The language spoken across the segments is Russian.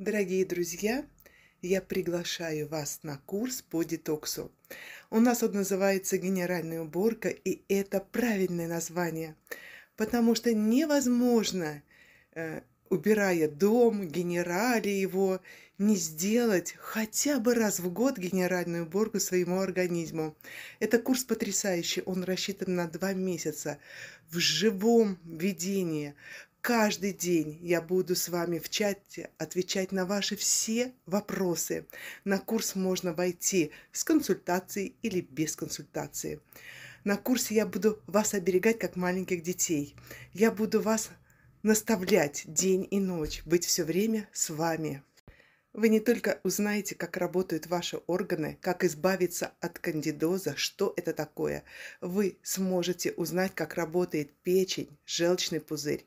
Дорогие друзья, я приглашаю вас на курс по детоксу. У нас он называется «Генеральная уборка», и это правильное название, потому что невозможно, э, убирая дом, генерали его, не сделать хотя бы раз в год генеральную уборку своему организму. Это курс потрясающий, он рассчитан на два месяца в живом ведении, Каждый день я буду с вами в чате отвечать на ваши все вопросы. На курс можно войти с консультацией или без консультации. На курсе я буду вас оберегать, как маленьких детей. Я буду вас наставлять день и ночь, быть все время с вами. Вы не только узнаете, как работают ваши органы, как избавиться от кандидоза, что это такое, вы сможете узнать, как работает печень, желчный пузырь,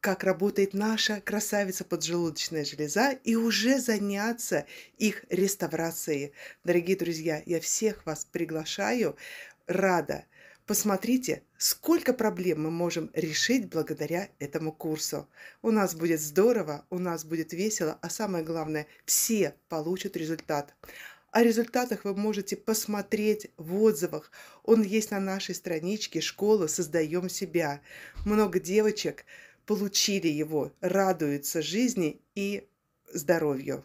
как работает наша красавица поджелудочная железа и уже заняться их реставрацией. Дорогие друзья, я всех вас приглашаю, рада – Посмотрите, сколько проблем мы можем решить благодаря этому курсу. У нас будет здорово, у нас будет весело, а самое главное, все получат результат. О результатах вы можете посмотреть в отзывах. Он есть на нашей страничке «Школа. Создаем себя». Много девочек получили его, радуются жизни и здоровью.